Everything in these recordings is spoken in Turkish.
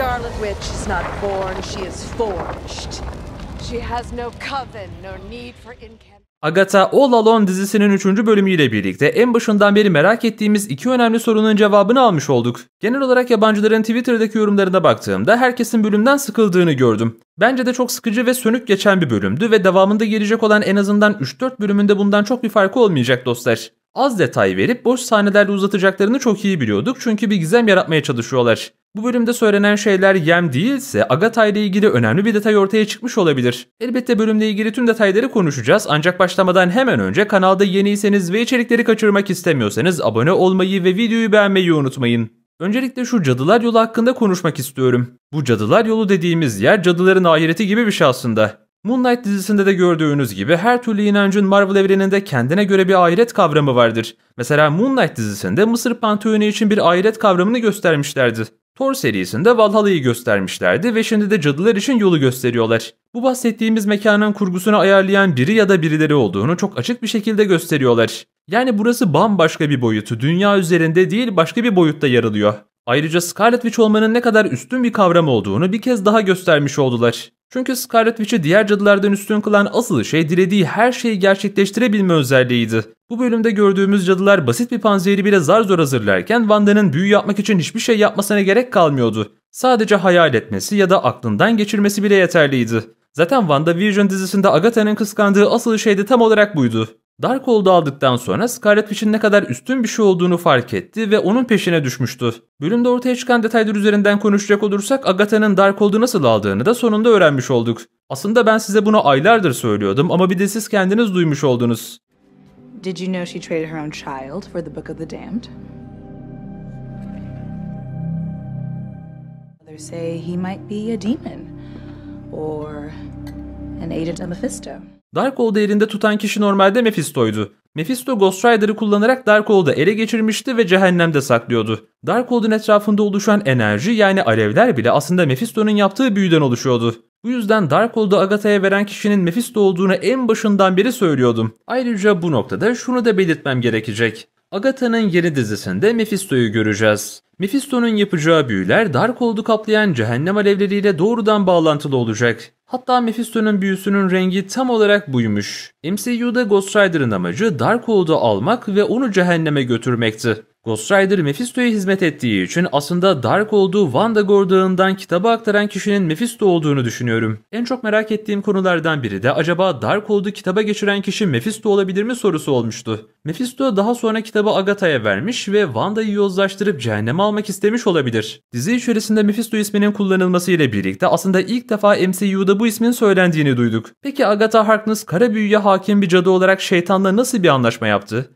Scarlet Witch is not born, she is forged. She has no coven nor need for incantation. Agatha All Alone dizisinin 3. bölümüyle birlikte en başından beri merak ettiğimiz iki önemli sorunun cevabını almış olduk. Genel olarak yabancıların Twitter'daki yorumlarına baktığımda herkesin bölümden sıkıldığını gördüm. Bence de çok sıkıcı ve sönük geçen bir bölümdü ve devamında gelecek olan en azından 3-4 bölümünde bundan çok bir farkı olmayacak dostlar az detay verip boş sahnelerle uzatacaklarını çok iyi biliyorduk çünkü bir gizem yaratmaya çalışıyorlar. Bu bölümde söylenen şeyler yem değilse Agatha ile ilgili önemli bir detay ortaya çıkmış olabilir. Elbette bölümle ilgili tüm detayları konuşacağız ancak başlamadan hemen önce kanalda yeniyseniz ve içerikleri kaçırmak istemiyorsanız abone olmayı ve videoyu beğenmeyi unutmayın. Öncelikle şu cadılar yolu hakkında konuşmak istiyorum. Bu cadılar yolu dediğimiz yer cadıların ahireti gibi bir şey aslında. Moonlight dizisinde de gördüğünüz gibi her türlü inancın Marvel evreninde kendine göre bir ahiret kavramı vardır. Mesela Moonlight dizisinde Mısır Panteonu için bir ahiret kavramını göstermişlerdi. Thor serisinde Valhalla'yı göstermişlerdi ve şimdi de cadılar için yolu gösteriyorlar. Bu bahsettiğimiz mekanın kurgusunu ayarlayan biri ya da birileri olduğunu çok açık bir şekilde gösteriyorlar. Yani burası bambaşka bir boyutu, dünya üzerinde değil başka bir boyutta yer alıyor. Ayrıca Scarlet Witch olmanın ne kadar üstün bir kavram olduğunu bir kez daha göstermiş oldular. Çünkü Scarlet Witch'i diğer cadılardan üstün kılan asıl şey dilediği her şeyi gerçekleştirebilme özelliğiydi. Bu bölümde gördüğümüz cadılar basit bir panzehiri bile zar zor hazırlarken Wanda'nın büyü yapmak için hiçbir şey yapmasına gerek kalmıyordu. Sadece hayal etmesi ya da aklından geçirmesi bile yeterliydi. Zaten Vision dizisinde Agatha'nın kıskandığı asıl şey de tam olarak buydu. Darkhold'u aldıktan sonra Scarlet Witch'in ne kadar üstün bir şey olduğunu fark etti ve onun peşine düşmüştü. Bölümde ortaya çıkan detaylar üzerinden konuşacak olursak Agatha'nın Darkhold'u nasıl aldığını da sonunda öğrenmiş olduk. Aslında ben size bunu aylardır söylüyordum ama bir de siz kendiniz duymuş oldunuz. Did you know she traded her own child for the Book of the Damned? Others say he might be a demon or an agent of Mephisto. Darkhold'u elinde tutan kişi normalde Mephisto'ydu. Mephisto Ghost Rider'ı kullanarak Darkhold'u ele geçirmişti ve cehennemde saklıyordu. Darkhold'un etrafında oluşan enerji yani alevler bile aslında Mephisto'nun yaptığı büyüden oluşuyordu. Bu yüzden Darkhold'u Agatha'ya veren kişinin Mephisto olduğunu en başından beri söylüyordum. Ayrıca bu noktada şunu da belirtmem gerekecek. Agatha'nın yeni dizisinde Mephisto'yu göreceğiz. Mephisto'nun yapacağı büyüler Darkhold'u kaplayan cehennem alevleriyle doğrudan bağlantılı olacak. Hatta Mephisto'nun büyüsünün rengi tam olarak buymuş. MCU'da Ghost Rider'ın amacı Darkhold'u almak ve onu cehenneme götürmekti. Ghost Rider Mephisto'ya hizmet ettiği için aslında Dark olduğu Wanda Gordon'dan kitabı aktaran kişinin Mephisto olduğunu düşünüyorum. En çok merak ettiğim konulardan biri de acaba Dark olduğu kitaba geçiren kişi Mephisto olabilir mi sorusu olmuştu. Mephisto daha sonra kitabı Agatha'ya vermiş ve Wanda'yı yozlaştırıp cehenneme almak istemiş olabilir. Dizi içerisinde Mephisto isminin kullanılması ile birlikte aslında ilk defa MCU'da bu ismin söylendiğini duyduk. Peki Agatha Harkness kara büyüye hakim bir cadı olarak şeytanla nasıl bir anlaşma yaptı?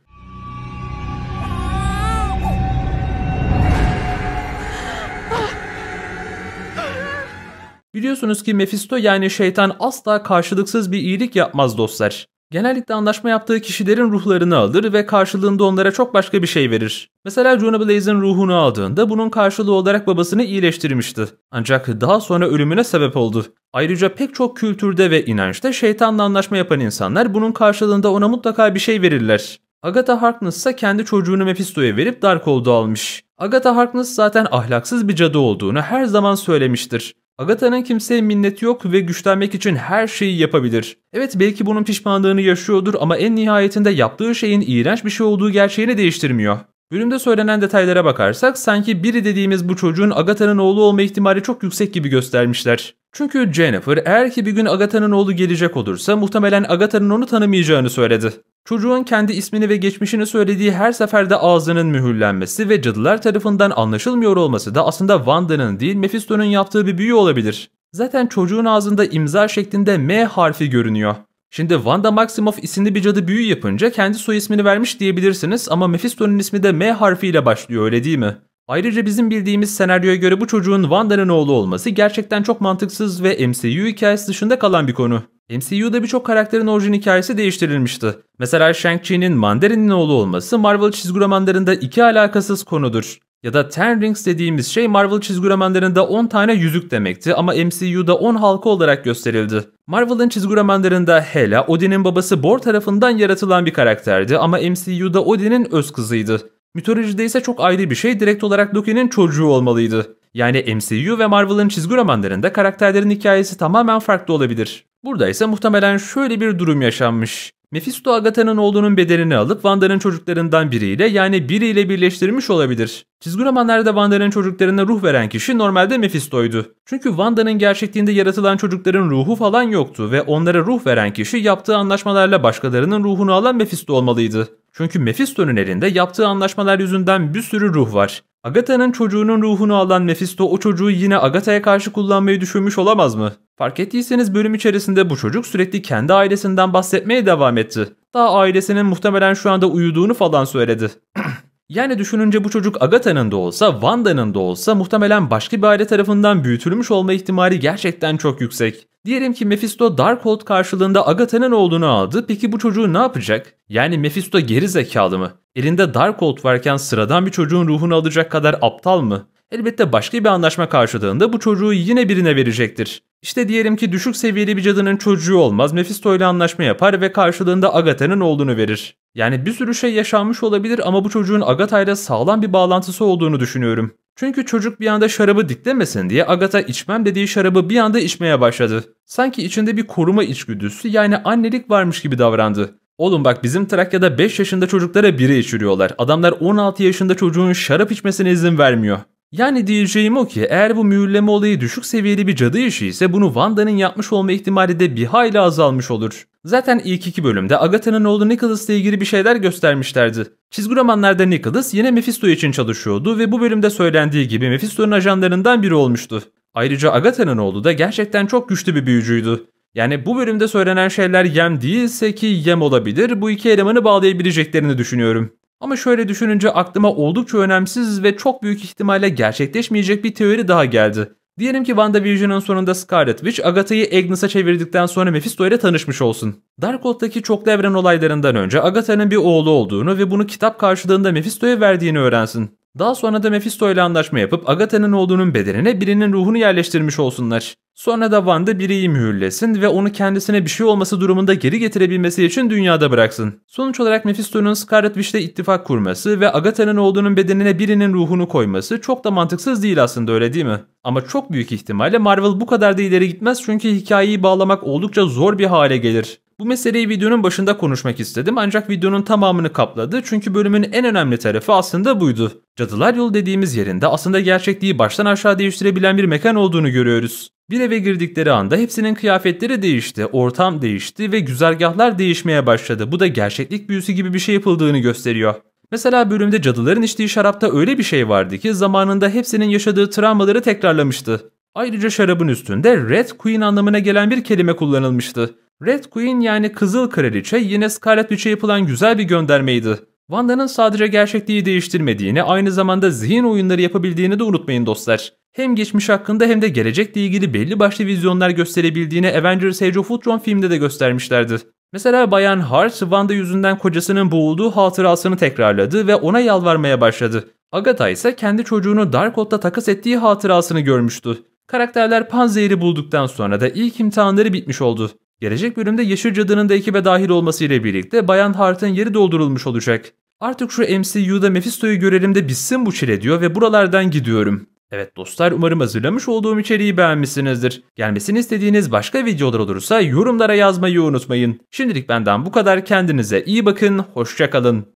Biliyorsunuz ki Mephisto yani şeytan asla karşılıksız bir iyilik yapmaz dostlar. Genellikle anlaşma yaptığı kişilerin ruhlarını alır ve karşılığında onlara çok başka bir şey verir. Mesela Jonah Blaze'in ruhunu aldığında bunun karşılığı olarak babasını iyileştirmişti. Ancak daha sonra ölümüne sebep oldu. Ayrıca pek çok kültürde ve inançta şeytanla anlaşma yapan insanlar bunun karşılığında ona mutlaka bir şey verirler. Agatha Harkness ise kendi çocuğunu Mephisto'ya verip Darkhold'u almış. Agatha Harkness zaten ahlaksız bir cadı olduğunu her zaman söylemiştir. Agatha'nın kimseye minneti yok ve güçlenmek için her şeyi yapabilir. Evet belki bunun pişmanlığını yaşıyordur ama en nihayetinde yaptığı şeyin iğrenç bir şey olduğu gerçeğini değiştirmiyor. Bölümde söylenen detaylara bakarsak sanki biri dediğimiz bu çocuğun Agatha'nın oğlu olma ihtimali çok yüksek gibi göstermişler. Çünkü Jennifer eğer ki bir gün Agatha'nın oğlu gelecek olursa muhtemelen Agatha'nın onu tanımayacağını söyledi. Çocuğun kendi ismini ve geçmişini söylediği her seferde ağzının mühürlenmesi ve cadılar tarafından anlaşılmıyor olması da aslında Wanda'nın değil Mephisto'nun yaptığı bir büyü olabilir. Zaten çocuğun ağzında imza şeklinde M harfi görünüyor. Şimdi Wanda Maximoff isimli bir cadı büyü yapınca kendi soy ismini vermiş diyebilirsiniz ama Mephisto'nun ismi de M harfiyle başlıyor öyle değil mi? Ayrıca bizim bildiğimiz senaryoya göre bu çocuğun Wanda'nın oğlu olması gerçekten çok mantıksız ve MCU hikayesi dışında kalan bir konu. MCU'da birçok karakterin orijin hikayesi değiştirilmişti. Mesela Shang-Chi'nin Mandarin'in oğlu olması Marvel çizgi romanlarında iki alakasız konudur. Ya da Ten Rings dediğimiz şey Marvel çizgi romanlarında 10 tane yüzük demekti ama MCU'da 10 halka olarak gösterildi. Marvel'ın çizgi romanlarında Hela, Odin'in babası Bor tarafından yaratılan bir karakterdi ama MCU'da Odin'in öz kızıydı. Mitolojide ise çok ayrı bir şey direkt olarak Loki'nin çocuğu olmalıydı. Yani MCU ve Marvel'ın çizgi romanlarında karakterlerin hikayesi tamamen farklı olabilir. Burada ise muhtemelen şöyle bir durum yaşanmış. Mephisto Agatha'nın oğlunun bedenini alıp Wanda'nın çocuklarından biriyle yani biriyle birleştirmiş olabilir. Çizgi romanlarda Wanda'nın çocuklarına ruh veren kişi normalde Mephisto'ydu. Çünkü Wanda'nın gerçekliğinde yaratılan çocukların ruhu falan yoktu ve onlara ruh veren kişi yaptığı anlaşmalarla başkalarının ruhunu alan Mephisto olmalıydı. Çünkü Mephisto'nun elinde yaptığı anlaşmalar yüzünden bir sürü ruh var. Agatha'nın çocuğunun ruhunu alan Mephisto o çocuğu yine Agatha'ya karşı kullanmayı düşünmüş olamaz mı? Fark ettiyseniz bölüm içerisinde bu çocuk sürekli kendi ailesinden bahsetmeye devam etti. Daha ailesinin muhtemelen şu anda uyuduğunu falan söyledi. Yani düşününce bu çocuk Agatha'nın da olsa, Wanda'nın da olsa muhtemelen başka bir aile tarafından büyütülmüş olma ihtimali gerçekten çok yüksek. Diyelim ki Mephisto Darkhold karşılığında Agatha'nın oğlunu aldı. Peki bu çocuğu ne yapacak? Yani Mephisto geri zekalı mı? Elinde Darkhold varken sıradan bir çocuğun ruhunu alacak kadar aptal mı? Elbette başka bir anlaşma karşılığında bu çocuğu yine birine verecektir. İşte diyelim ki düşük seviyeli bir cadının çocuğu olmaz, Mephisto ile anlaşma yapar ve karşılığında Agatha'nın oğlunu verir. Yani bir sürü şey yaşanmış olabilir ama bu çocuğun Agatha ile sağlam bir bağlantısı olduğunu düşünüyorum. Çünkü çocuk bir anda şarabı diklemesin diye Agatha içmem dediği şarabı bir anda içmeye başladı. Sanki içinde bir koruma içgüdüsü yani annelik varmış gibi davrandı. Oğlum bak bizim Trakya'da 5 yaşında çocuklara biri içiriyorlar. Adamlar 16 yaşında çocuğun şarap içmesine izin vermiyor. Yani diyeceğim o ki eğer bu mühürleme olayı düşük seviyeli bir cadı işi ise bunu Wanda'nın yapmış olma ihtimali de bir hayli azalmış olur. Zaten ilk iki bölümde Agatha'nın oğlu Nicholas'la ilgili bir şeyler göstermişlerdi. Çizgi romanlarda Nicholas yine Mephisto için çalışıyordu ve bu bölümde söylendiği gibi Mephisto'nun ajanlarından biri olmuştu. Ayrıca Agatha'nın oğlu da gerçekten çok güçlü bir büyücüydü. Yani bu bölümde söylenen şeyler yem değilse ki yem olabilir bu iki elemanı bağlayabileceklerini düşünüyorum. Ama şöyle düşününce aklıma oldukça önemsiz ve çok büyük ihtimalle gerçekleşmeyecek bir teori daha geldi. Diyelim ki WandaVision'ın sonunda Scarlet Witch Agatha'yı Agnes'a çevirdikten sonra Mephisto ile tanışmış olsun. Darkhold'daki çoklu evren olaylarından önce Agatha'nın bir oğlu olduğunu ve bunu kitap karşılığında Mephisto'ya verdiğini öğrensin. Daha sonra da Mephisto ile anlaşma yapıp Agatha'nın olduğunun bedenine birinin ruhunu yerleştirmiş olsunlar. Sonra da Wanda biriyi mühürlesin ve onu kendisine bir şey olması durumunda geri getirebilmesi için dünyada bıraksın. Sonuç olarak Mephisto'nun Scarlet ile ittifak kurması ve Agatha'nın olduğunun bedenine birinin ruhunu koyması çok da mantıksız değil aslında öyle değil mi? Ama çok büyük ihtimalle Marvel bu kadar da ileri gitmez çünkü hikayeyi bağlamak oldukça zor bir hale gelir. Bu meseleyi videonun başında konuşmak istedim ancak videonun tamamını kapladı çünkü bölümün en önemli tarafı aslında buydu. Cadılar Yolu dediğimiz yerinde aslında gerçekliği baştan aşağı değiştirebilen bir mekan olduğunu görüyoruz. Bir eve girdikleri anda hepsinin kıyafetleri değişti, ortam değişti ve güzergahlar değişmeye başladı. Bu da gerçeklik büyüsü gibi bir şey yapıldığını gösteriyor. Mesela bölümde cadıların içtiği şarapta öyle bir şey vardı ki zamanında hepsinin yaşadığı travmaları tekrarlamıştı. Ayrıca şarabın üstünde Red Queen anlamına gelen bir kelime kullanılmıştı. Red Queen yani Kızıl Kraliçe yine Scarlet Witch'e yapılan güzel bir göndermeydi. Wanda'nın sadece gerçekliği değiştirmediğini, aynı zamanda zihin oyunları yapabildiğini de unutmayın dostlar. Hem geçmiş hakkında hem de gelecekle ilgili belli başlı vizyonlar gösterebildiğini Avengers Age of Ultron filmde de göstermişlerdi. Mesela Bayan Hart, Wanda yüzünden kocasının boğulduğu hatırasını tekrarladı ve ona yalvarmaya başladı. Agatha ise kendi çocuğunu Darkhold'da takas ettiği hatırasını görmüştü. Karakterler panzehiri bulduktan sonra da ilk imtihanları bitmiş oldu. Gelecek bölümde Yeşil Cadı'nın da ekibe dahil olması ile birlikte Bayan Hart'ın yeri doldurulmuş olacak. Artık şu MCU'da Mephisto'yu görelim de bitsin bu çile diyor ve buralardan gidiyorum. Evet dostlar umarım hazırlamış olduğum içeriği beğenmişsinizdir. Gelmesini istediğiniz başka videolar olursa yorumlara yazmayı unutmayın. Şimdilik benden bu kadar kendinize iyi bakın, hoşçakalın.